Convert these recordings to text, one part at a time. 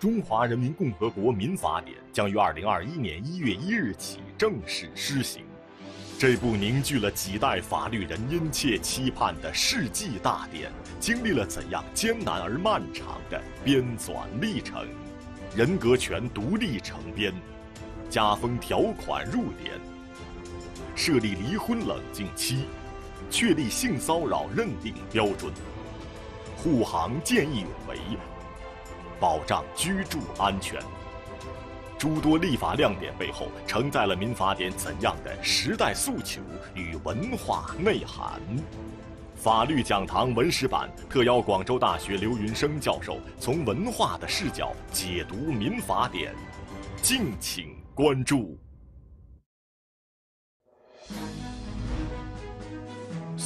中华人民共和国民法典将于二零二一年一月一日起正式施行。这部凝聚了几代法律人殷切期盼的世纪大典，经历了怎样艰难而漫长的编纂历程？人格权独立成编，家风条款入典，设立离婚冷静期，确立性骚扰认定标准，护航见义勇为。保障居住安全，诸多立法亮点背后承载了民法典怎样的时代诉求与文化内涵？法律讲堂文史版特邀广州大学刘云生教授从文化的视角解读民法典，敬请关注。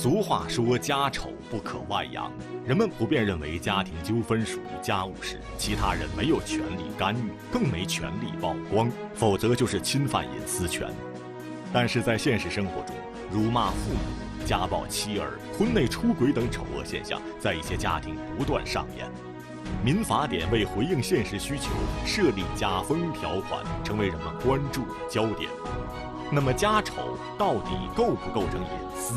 俗话说“家丑不可外扬”，人们普遍认为家庭纠纷属于家务事，其他人没有权利干预，更没权利曝光，否则就是侵犯隐私权。但是在现实生活中，辱骂父母、家暴妻儿、婚内出轨等丑恶现象在一些家庭不断上演。民法典为回应现实需求，设立家风条款，成为人们关注的焦点。那么，家丑到底构不构成隐私？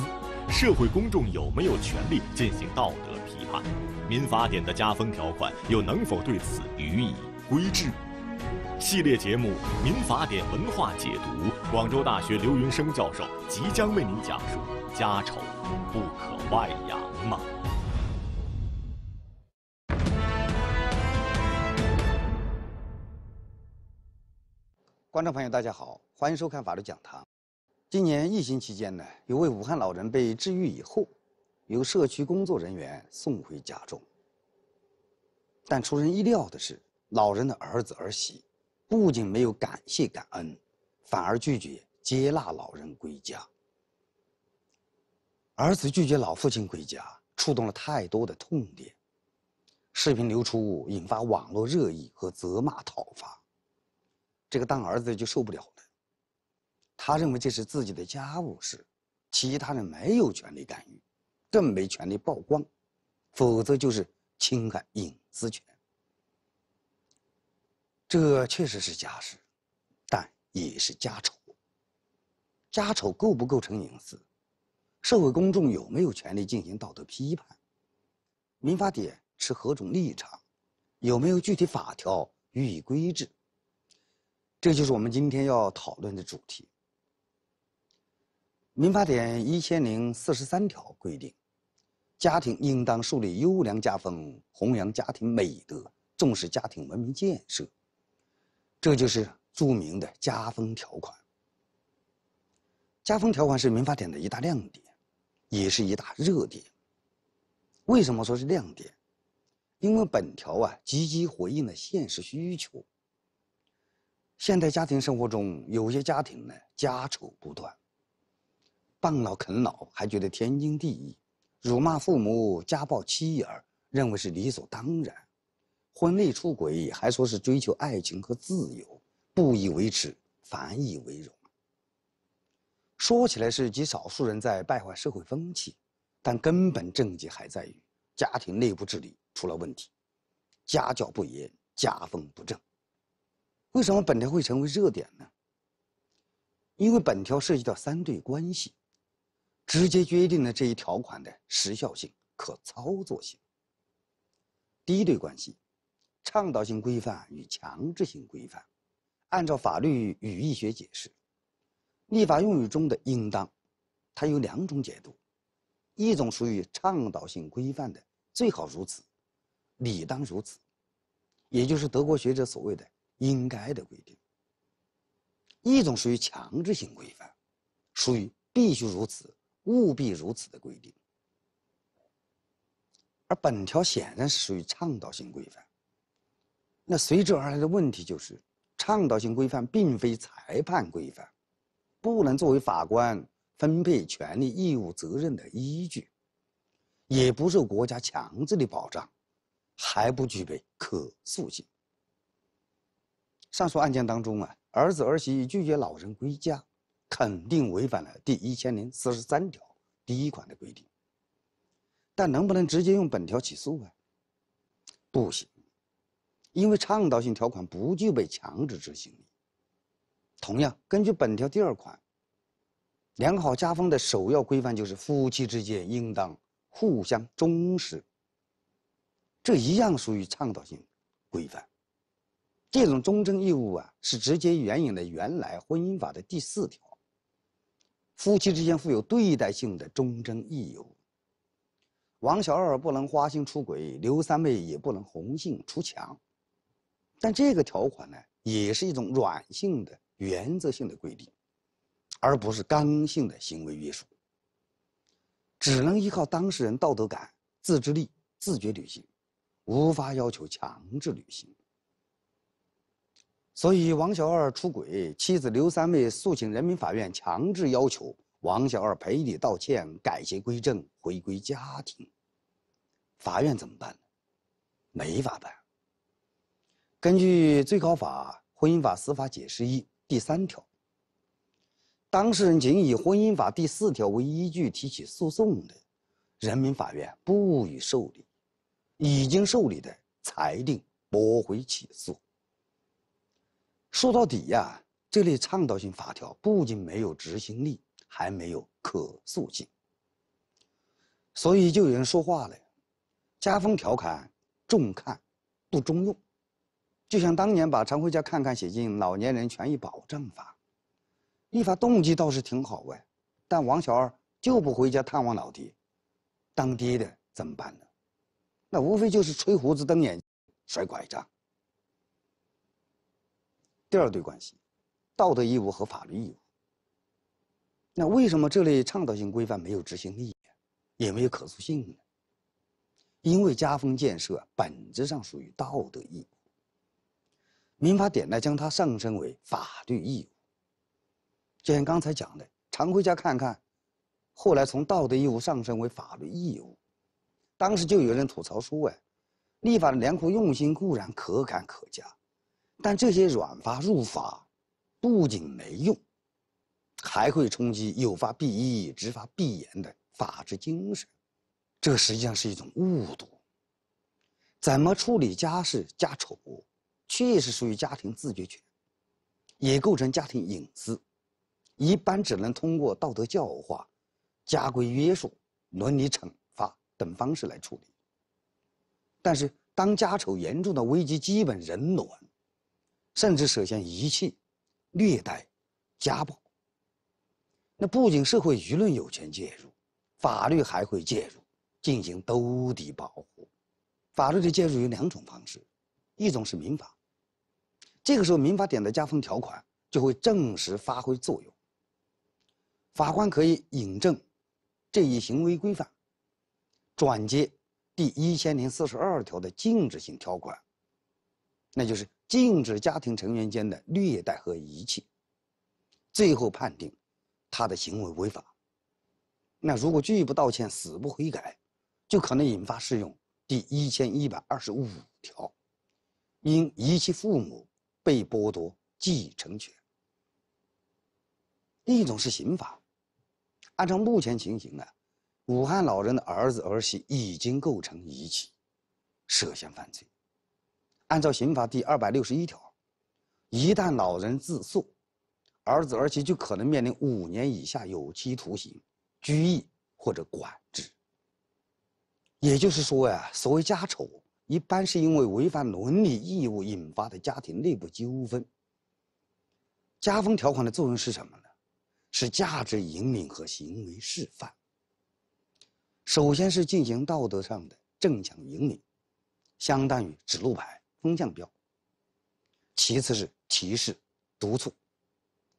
社会公众有没有权利进行道德批判？民法典的加分条款又能否对此予以规制？系列节目《民法典文化解读》，广州大学刘云生教授即将为您讲述：“家丑不可外扬吗？”观众朋友，大家好，欢迎收看法律讲堂。今年疫情期间呢，有位武汉老人被治愈以后，由社区工作人员送回家中。但出人意料的是，老人的儿子儿媳，不仅没有感谢感恩，反而拒绝接纳老人归家。儿子拒绝老父亲归家，触动了太多的痛点，视频流出引发网络热议和责骂讨伐。这个当儿子的就受不了。他认为这是自己的家务事，其他人没有权利干预，更没权利曝光，否则就是侵害隐私权。这确实是家事，但也是家丑。家丑构不构成隐私？社会公众有没有权利进行道德批判？民法典持何种立场？有没有具体法条予以规制？这就是我们今天要讨论的主题。《民法典》一千零四十三条规定，家庭应当树立优良家风，弘扬家庭美德，重视家庭文明建设。这就是著名的“家风条款”。家风条款是《民法典》的一大亮点，也是一大热点。为什么说是亮点？因为本条啊，积极回应了现实需求。现代家庭生活中，有些家庭呢，家丑不断。棒老啃老还觉得天经地义，辱骂父母、家暴妻儿，认为是理所当然；婚内出轨还说是追求爱情和自由，不以为耻反以为荣。说起来是极少数人在败坏社会风气，但根本症结还在于家庭内部治理出了问题，家教不严、家风不正。为什么本条会成为热点呢？因为本条涉及到三对关系。直接决定了这一条款的时效性、可操作性。第一对关系，倡导性规范与强制性规范。按照法律语义学解释，立法用语中的“应当”，它有两种解读：一种属于倡导性规范的“最好如此”，“理当如此”，也就是德国学者所谓的“应该”的规定；一种属于强制性规范，属于“必须如此”。务必如此的规定。而本条显然属于倡导性规范。那随之而来的问题就是，倡导性规范并非裁判规范，不能作为法官分配权利、义务、责任的依据，也不受国家强制的保障，还不具备可诉性。上述案件当中啊，儿子儿媳拒绝老人归家。肯定违反了第一千零四十三条第一款的规定，但能不能直接用本条起诉啊？不行，因为倡导性条款不具备强制执行力。同样，根据本条第二款，良好家风的首要规范就是夫妻之间应当互相忠实，这一样属于倡导性规范。这种忠贞义务啊，是直接援引了原来婚姻法的第四条。夫妻之间负有对待性的忠贞义务。王小二不能花心出轨，刘三妹也不能红杏出墙。但这个条款呢，也是一种软性的、原则性的规定，而不是刚性的行为约束。只能依靠当事人道德感、自制力、自觉履行，无法要求强制履行。所以，王小二出轨，妻子刘三妹诉请人民法院强制要求王小二赔礼道歉、改邪归正、回归家庭。法院怎么办呢？没法办。根据最高法《婚姻法司法解释一》第三条，当事人仅以婚姻法第四条为依据提起诉讼的，人民法院不予受理；已经受理的，裁定驳回起诉。说到底呀，这类倡导性法条不仅没有执行力，还没有可塑性。所以就有人说话了：“家风调侃，重看不中用。”就像当年把常回家看看写进《老年人权益保障法》，立法动机倒是挺好呗，但王小二就不回家探望老爹，当爹的怎么办呢？那无非就是吹胡子瞪眼、甩拐杖。第二对关系，道德义务和法律义务。那为什么这类倡导性规范没有执行力，也没有可塑性呢？因为家风建设本质上属于道德义务。民法典呢，将它上升为法律义务。就像刚才讲的，常回家看看，后来从道德义务上升为法律义务，当时就有人吐槽说：“哎，立法的良苦用心固然可感可嘉。”但这些软发入法，不仅没用，还会冲击有法必依、执法必严的法治精神，这实际上是一种误读。怎么处理家事家丑，确实属于家庭自觉权，也构成家庭隐私，一般只能通过道德教化、家规约束、伦理惩罚等方式来处理。但是，当家丑严重的危机基本人暖。甚至涉嫌遗弃、虐待、家暴。那不仅社会舆论有权介入，法律还会介入，进行兜底保护。法律的介入有两种方式，一种是民法。这个时候，《民法典》的加封条款就会正式发挥作用。法官可以引证这一行为规范，转接第一千零四十二条的禁止性条款，那就是。禁止家庭成员间的虐待和遗弃。最后判定他的行为违法。那如果拒不道歉、死不悔改，就可能引发适用第一千一百二十五条，因遗弃父母被剥夺继承权。一种是刑法，按照目前情形呢，武汉老人的儿子儿媳已经构成遗弃，涉嫌犯罪。按照刑法第二百六十一条，一旦老人自诉，儿子儿媳就可能面临五年以下有期徒刑、拘役或者管制。也就是说呀，所谓家丑，一般是因为违反伦理义务引发的家庭内部纠纷。家风条款的作用是什么呢？是价值引领和行为示范。首先是进行道德上的正向引领，相当于指路牌。风向标，其次是提示、督促，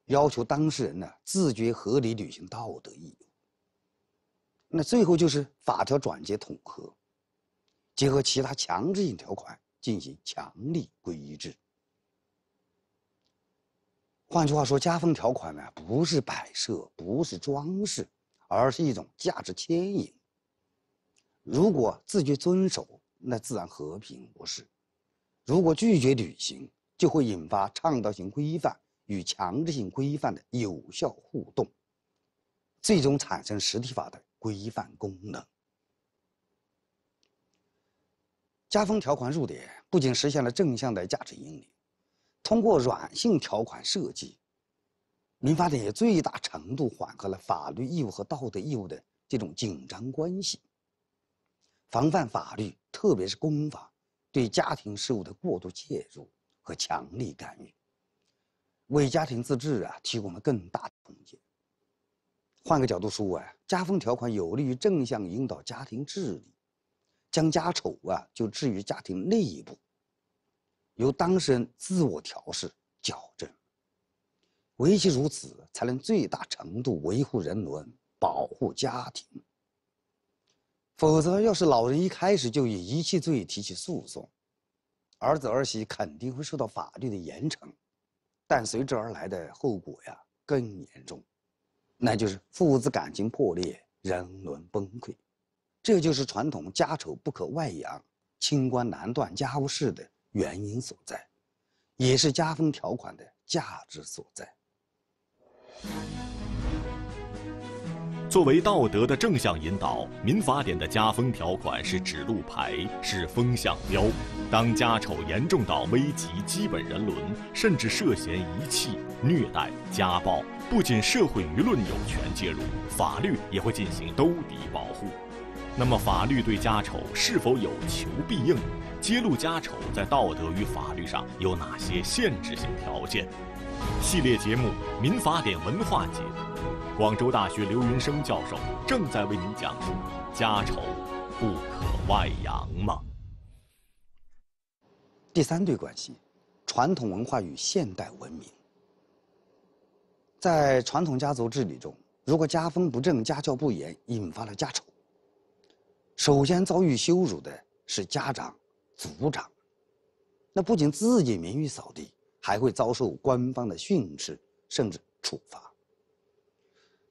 要求当事人呢自觉合理履行道德义务。那最后就是法条转接统合，结合其他强制性条款进行强力规制。换句话说，家风条款呢不是摆设，不是装饰，而是一种价值牵引。如果自觉遵守，那自然和平不是。如果拒绝履行，就会引发倡导性规范与强制性规范的有效互动，最终产生实体法的规范功能。加封条款入典，不仅实现了正向的价值引领，通过软性条款设计，民法典也最大程度缓和了法律义务和道德义务的这种紧张关系，防范法律特别是公法。对家庭事务的过度介入和强力干预，为家庭自治啊提供了更大的空间。换个角度说啊，家风条款有利于正向引导家庭治理，将家丑啊就置于家庭内部，由当事人自我调试矫正。唯其如此，才能最大程度维护人伦，保护家庭。否则，要是老人一开始就以遗弃罪提起诉讼，儿子儿媳肯定会受到法律的严惩，但随之而来的后果呀更严重，那就是父子感情破裂，人伦崩溃。这就是传统家丑不可外扬，清官难断家务事的原因所在，也是家风条款的价值所在。作为道德的正向引导，《民法典》的家风条款是指路牌，是风向标。当家丑严重到危及基本人伦，甚至涉嫌遗弃、虐待、家暴，不仅社会舆论有权介入，法律也会进行兜底保护。那么，法律对家丑是否有求必应？揭露家丑在道德与法律上有哪些限制性条件？系列节目《民法典文化解》。广州大学刘云生教授正在为您讲述“家丑不可外扬”吗？第三对关系，传统文化与现代文明。在传统家族治理中，如果家风不正、家教不严，引发了家丑，首先遭遇羞辱的是家长、族长，那不仅自己名誉扫地，还会遭受官方的训斥，甚至处罚。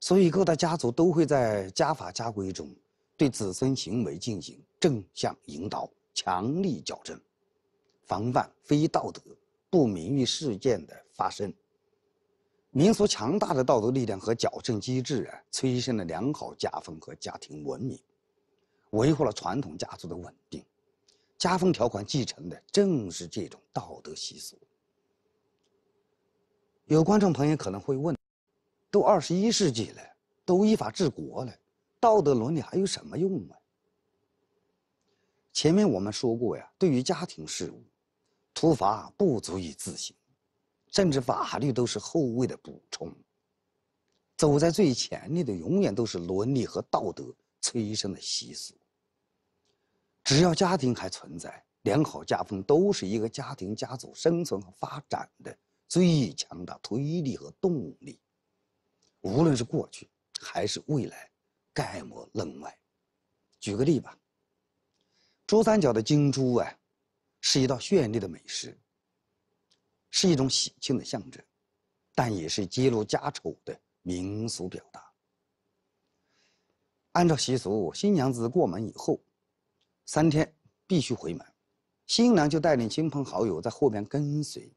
所以，各大家族都会在家法家规中，对子孙行为进行正向引导、强力矫正，防范非道德、不名誉事件的发生。民俗强大的道德力量和矫正机制啊，催生了良好家风和家庭文明，维护了传统家族的稳定。家风条款继承的正是这种道德习俗。有观众朋友可能会问。都二十一世纪了，都依法治国了，道德伦理还有什么用啊？前面我们说过呀，对于家庭事务，突法不足以自行，甚至法律都是后位的补充。走在最前列的，永远都是伦理和道德催生的习俗。只要家庭还存在，良好家风都是一个家庭、家族生存和发展的最强大推力和动力。无论是过去还是未来，概莫能外。举个例吧。珠三角的金珠啊，是一道绚丽的美食，是一种喜庆的象征，但也是揭露家丑的民俗表达。按照习俗，新娘子过门以后，三天必须回门，新郎就带领亲朋好友在后边跟随，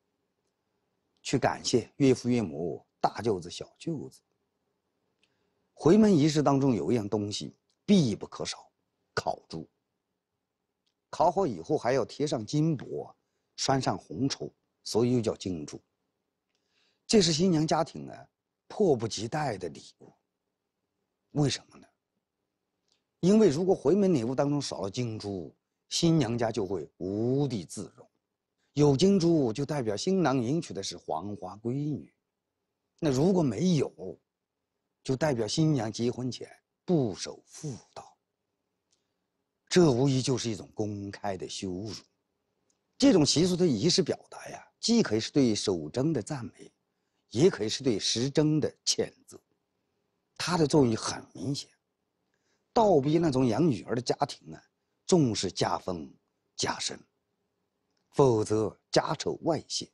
去感谢岳父岳母、大舅子、小舅子。回门仪式当中有一样东西必不可少，烤猪。烤好以后还要贴上金箔，拴上红绸，所以又叫金珠。这是新娘家庭呢迫不及待的礼物。为什么呢？因为如果回门礼物当中少了金珠，新娘家就会无地自容。有金珠就代表新郎迎娶的是黄花闺女，那如果没有。就代表新娘结婚前不守妇道，这无疑就是一种公开的羞辱。这种习俗的仪式表达呀，既可以是对守贞的赞美，也可以是对时贞的谴责。它的作用很明显，倒逼那种养女儿的家庭呢，重视家风家声，否则家丑外泄，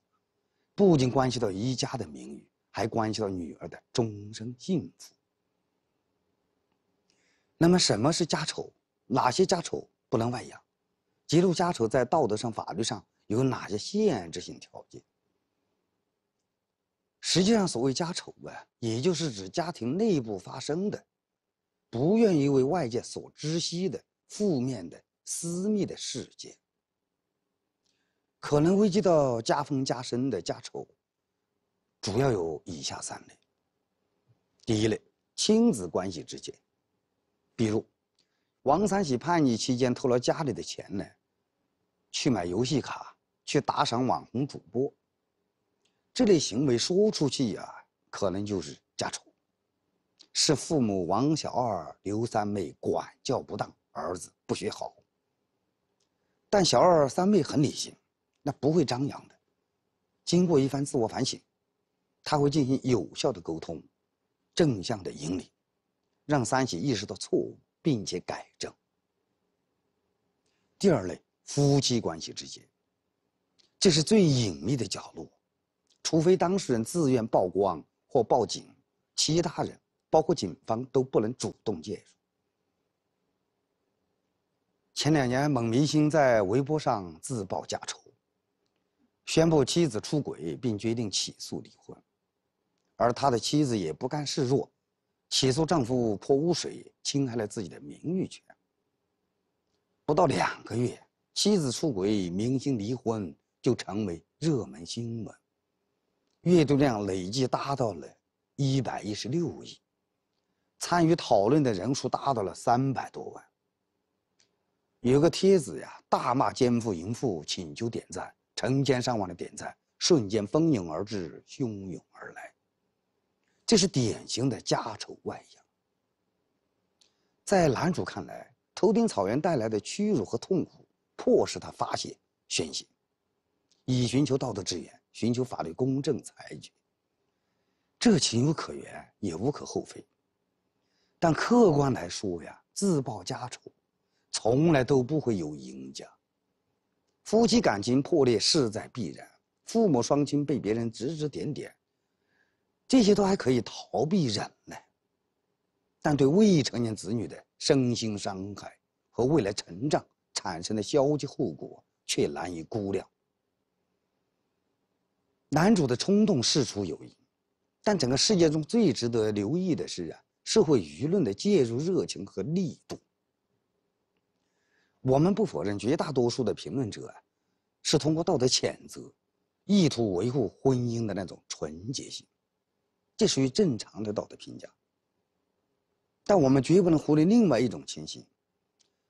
不仅关系到一家的名誉。还关系到女儿的终生幸福。那么，什么是家丑？哪些家丑不能外扬？揭露家丑在道德上、法律上有哪些限制性条件？实际上，所谓家丑啊，也就是指家庭内部发生的、不愿意为外界所知悉的负面的私密的事件，可能危及到家风家身的家丑。主要有以下三类。第一类，亲子关系之间，比如王三喜叛逆期间偷了家里的钱呢，去买游戏卡，去打赏网红主播。这类行为说出去呀，可能就是家丑，是父母王小二、刘三妹管教不当，儿子不学好。但小二三妹很理性，那不会张扬的，经过一番自我反省。他会进行有效的沟通，正向的引领，让三喜意识到错误并且改正。第二类，夫妻关系之间，这是最隐秘的角落，除非当事人自愿曝光或报警，其他人包括警方都不能主动介入。前两年，某明星在微博上自曝家丑，宣布妻子出轨，并决定起诉离婚。而他的妻子也不甘示弱，起诉丈夫泼污水，侵害了自己的名誉权。不到两个月，妻子出轨，明星离婚就成为热门新闻，阅读量累计达到了一百一十六亿，参与讨论的人数达到了三百多万。有个帖子呀，大骂奸夫淫妇，请求点赞，成千上万的点赞瞬间蜂拥而至，汹涌而来。这是典型的家丑外扬。在男主看来，头顶草原带来的屈辱和痛苦，迫使他发泄、宣泄，以寻求道德支援、寻求法律公正裁决。这情有可原，也无可厚非。但客观来说呀，自报家仇，从来都不会有赢家。夫妻感情破裂势在必然，父母双亲被别人指指点点。这些都还可以逃避忍耐，但对未成年子女的身心伤害和未来成长产生的消极后果却难以估量。男主的冲动事出有因，但整个事件中最值得留意的是啊，社会舆论的介入热情和力度。我们不否认绝大多数的评论者啊，是通过道德谴责，意图维护婚姻的那种纯洁性。这属于正常的道德评价，但我们绝不能忽略另外一种情形：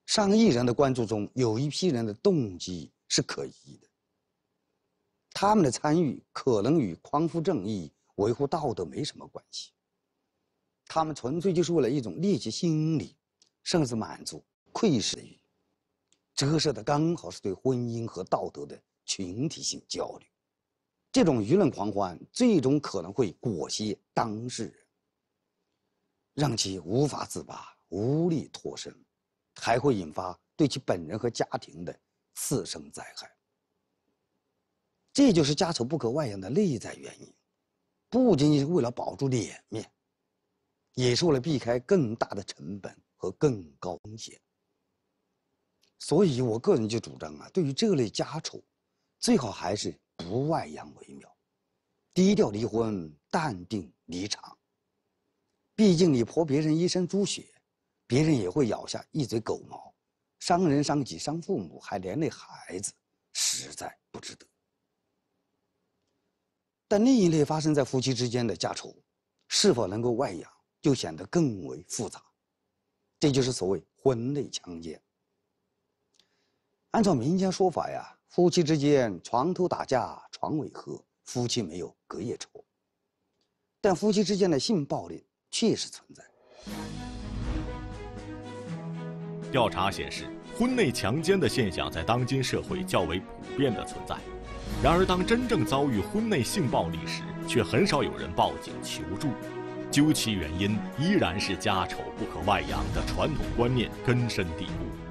上亿人的关注中，有一批人的动机是可疑的，他们的参与可能与匡扶正义、维护道德没什么关系，他们纯粹就是为了一种猎奇心理，甚至满足窥视欲，折射的刚好是对婚姻和道德的群体性焦虑。这种舆论狂欢最终可能会裹挟当事人，让其无法自拔、无力脱身，还会引发对其本人和家庭的次生灾害。这就是家丑不可外扬的内在原因，不仅仅是为了保住脸面，也是为了避开更大的成本和更高风险。所以，我个人就主张啊，对于这类家丑，最好还是。不外扬为妙，低调离婚，淡定离场。毕竟你泼别人一身猪血，别人也会咬下一嘴狗毛，伤人伤己伤父母，还连累孩子，实在不值得。但另一类发生在夫妻之间的家仇，是否能够外扬，就显得更为复杂。这就是所谓婚内强奸。按照民间说法呀。夫妻之间床头打架床尾和，夫妻没有隔夜仇。但夫妻之间的性暴力确实存在。调查显示，婚内强奸的现象在当今社会较为普遍的存在。然而，当真正遭遇婚内性暴力时，却很少有人报警求助。究其原因，依然是家丑不可外扬的传统观念根深蒂固。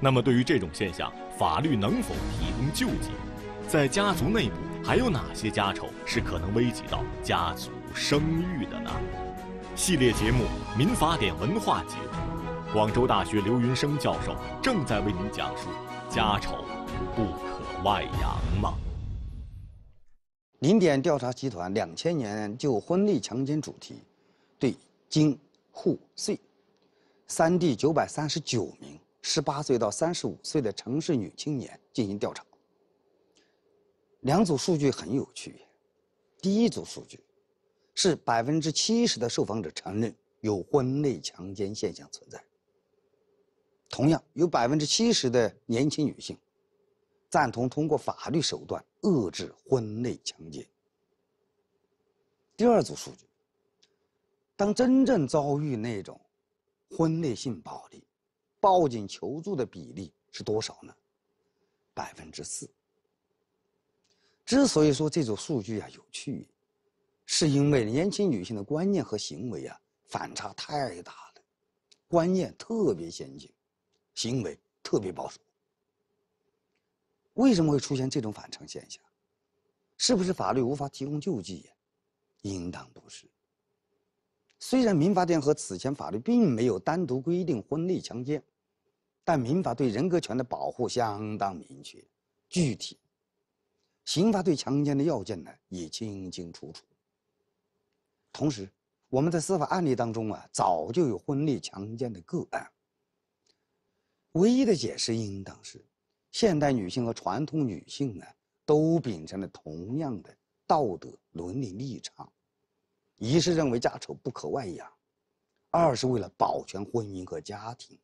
那么，对于这种现象，法律能否提供救济？在家族内部，还有哪些家丑是可能危及到家族声誉的呢？系列节目《民法典文化解》，广州大学刘云生教授正在为您讲述：家丑不可外扬吗？零点调查集团两千年就婚内强奸主题，对京沪穗三地九百三十九名。十八岁到三十五岁的城市女青年进行调查，两组数据很有区别。第一组数据是百分之七十的受访者承认有婚内强奸现象存在，同样有百分之七十的年轻女性赞同通过法律手段遏制婚内强奸。第二组数据，当真正遭遇那种婚内性暴力。报警求助的比例是多少呢？百分之四。之所以说这组数据啊有趣，是因为年轻女性的观念和行为啊反差太大了，观念特别先进，行为特别保守。为什么会出现这种反常现象？是不是法律无法提供救济呀？应当不是。虽然民法典和此前法律并没有单独规定婚内强奸，但民法对人格权的保护相当明确、具体。刑法对强奸的要件呢也清清楚楚。同时，我们在司法案例当中啊，早就有婚内强奸的个案。唯一的解释应当是，现代女性和传统女性呢都秉承了同样的道德伦理立场。一是认为家丑不可外扬，二是为了保全婚姻和家庭。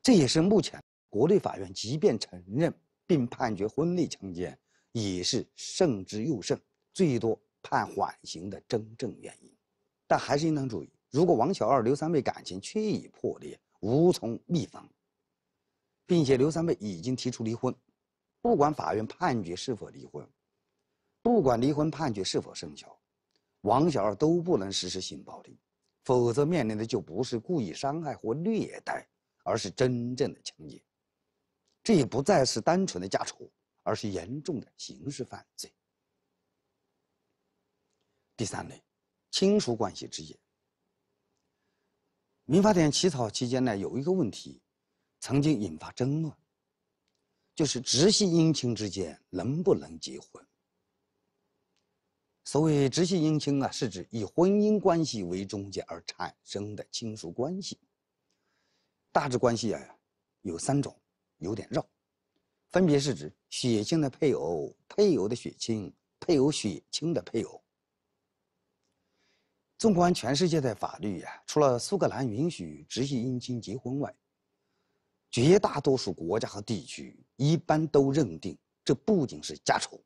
这也是目前国内法院即便承认并判决婚内强奸，也是慎之又慎，最多判缓刑的真正原因。但还是应当注意，如果王小二、刘三妹感情确已破裂，无从秘方，并且刘三妹已经提出离婚，不管法院判决是否离婚，不管离婚判决是否生效。王小二都不能实施性暴力，否则面临的就不是故意伤害或虐待，而是真正的强奸，这也不再是单纯的家丑，而是严重的刑事犯罪。第三类，亲属关系之间。民法典起草期间呢，有一个问题，曾经引发争论。就是直系姻亲之间能不能结婚？所谓直系姻亲啊，是指以婚姻关系为中介而产生的亲属关系。大致关系啊，有三种，有点绕，分别是指血亲的配偶、配偶的血亲、配偶血亲的配偶。纵观全世界的法律啊，除了苏格兰允许直系姻亲结婚外，绝大多数国家和地区一般都认定这不仅是家丑。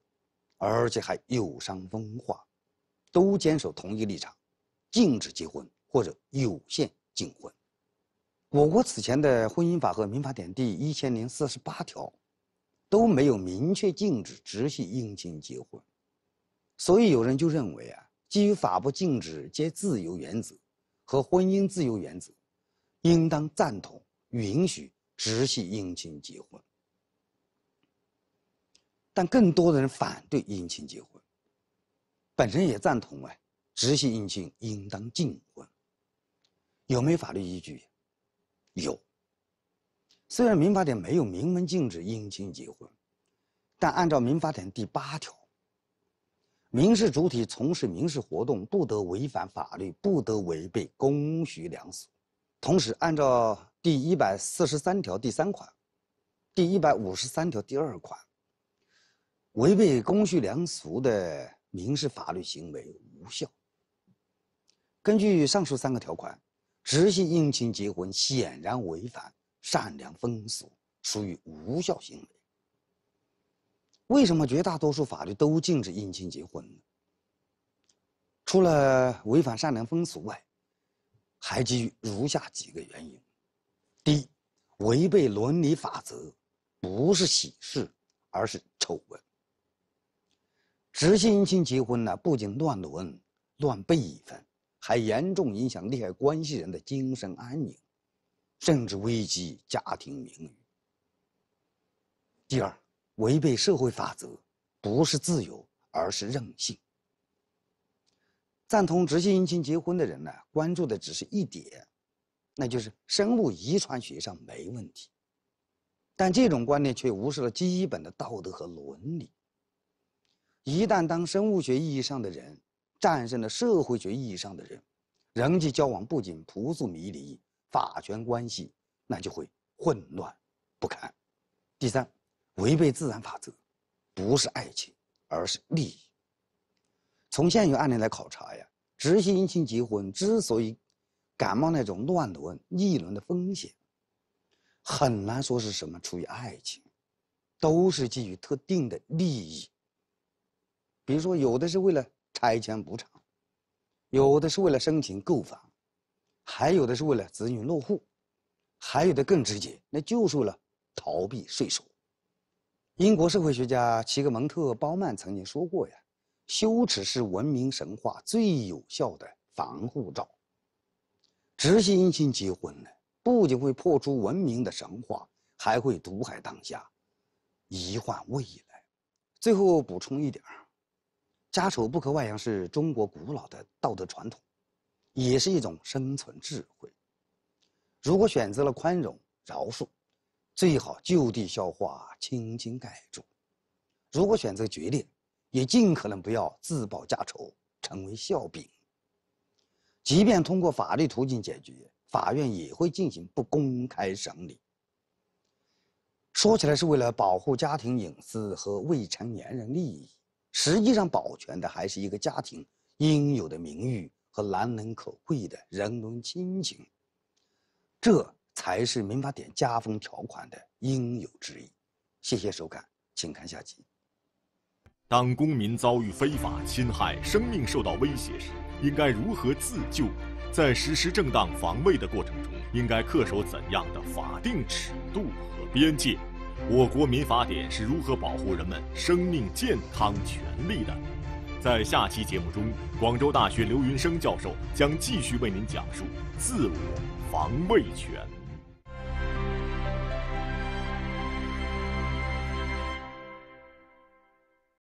而且还有伤风化，都坚守同一立场，禁止结婚或者有限禁婚。我国此前的婚姻法和民法典第一千零四十八条都没有明确禁止直系姻亲结婚，所以有人就认为啊，基于法不禁止皆自由原则和婚姻自由原则，应当赞同允许直系姻亲结婚。但更多的人反对姻亲结婚，本人也赞同啊。直系姻亲应当禁婚，有没有法律依据？有。虽然民法典没有明文禁止姻亲结婚，但按照民法典第八条，民事主体从事民事活动，不得违反法律，不得违背公序良俗。同时，按照第一百四十三条第三款、第一百五十三条第二款。违背公序良俗的民事法律行为无效。根据上述三个条款，直系姻亲结婚显然违反善良风俗，属于无效行为。为什么绝大多数法律都禁止姻亲结婚呢？除了违反善良风俗外，还基于如下几个原因：第一，违背伦理法则，不是喜事，而是丑闻。直系姻亲结婚呢，不仅乱伦、乱辈分，还严重影响利害关系人的精神安宁，甚至危及家庭名誉。第二，违背社会法则，不是自由，而是任性。赞同直系姻亲结婚的人呢，关注的只是一点，那就是生物遗传学上没问题，但这种观念却无视了基本的道德和伦理。一旦当生物学意义上的人战胜了社会学意义上的人，人际交往不仅扑朔迷离，法权关系那就会混乱不堪。第三，违背自然法则，不是爱情，而是利益。从现有案例来考察呀，直系姻亲结婚之所以感冒那种乱伦、逆伦的风险，很难说是什么出于爱情，都是基于特定的利益。比如说，有的是为了拆迁补偿，有的是为了申请购房，还有的是为了子女落户，还有的更直接，那就是了逃避税收。英国社会学家齐格蒙特鲍曼曾经说过呀：“羞耻是文明神话最有效的防护罩。”直系姻亲结婚呢，不仅会破除文明的神话，还会毒害当下，贻患未来。最后补充一点。家丑不可外扬是中国古老的道德传统，也是一种生存智慧。如果选择了宽容、饶恕，最好就地消化、轻轻盖住；如果选择决裂，也尽可能不要自报家仇，成为笑柄。即便通过法律途径解决，法院也会进行不公开审理。说起来是为了保护家庭隐私和未成年人利益。实际上保全的还是一个家庭应有的名誉和难能可贵的人伦亲情，这才是民法典家风条款的应有之意。谢谢收看，请看下集。当公民遭遇非法侵害、生命受到威胁时，应该如何自救？在实施正当防卫的过程中，应该恪守怎样的法定尺度和边界？我国民法典是如何保护人们生命健康权利的？在下期节目中，广州大学刘云生教授将继续为您讲述自我防卫权。